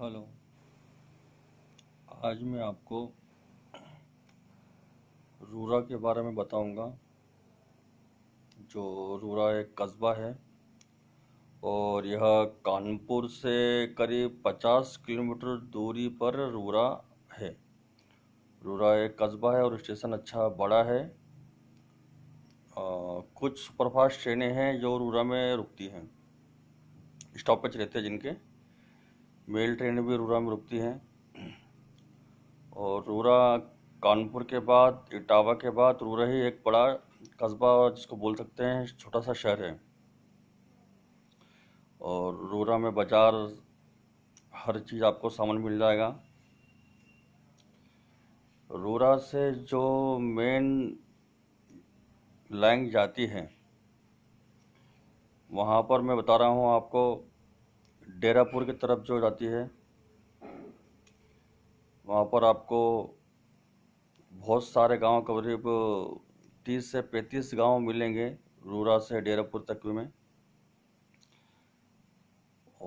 hello आज मैं आपको रूरा के बारे में बताऊंगा जो रूरा एक कस्बा है और यह कानपुर से करीब 50 किलोमीटर दूरी पर रूरा है रूरा एक कस्बा है और स्टेशन अच्छा बड़ा है आ, कुछ सुपरफास्ट ट्रेनें हैं जो रूरा में रुकती हैं स्टॉपेज रहते हैं जिनके मेल ट्रेन भी रूरा में रुकती हैं और रूरा कानपुर के बाद इटावा के बाद रूरा ही एक बड़ा कस्बा जिसको बोल सकते हैं छोटा सा शहर है और रूरा में बाज़ार हर चीज़ आपको सामान मिल जाएगा रूरा से जो मेन लाइन जाती है वहाँ पर मैं बता रहा हूँ आपको डेरापुर की तरफ जो जाती है वहाँ पर आपको बहुत सारे गांव करीब तीस से पैंतीस गांव मिलेंगे रूरा से डेरापुर तक में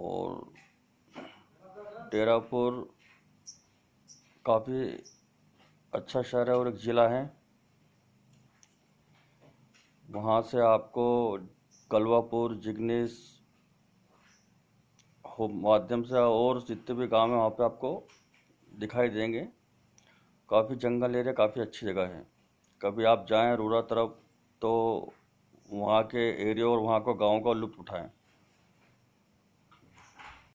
और डेरापुर काफ़ी अच्छा शहर है और एक ज़िला है वहाँ से आपको कलवापुर जिग्नेश खूब माध्यम से और जितने भी गांव है वहाँ पे आपको दिखाई देंगे काफ़ी जंगल एरिया काफ़ी अच्छी जगह है कभी आप जाएं रूरा तरफ तो वहाँ के एरिया और वहाँ को गाँव का लुत्फ उठाएं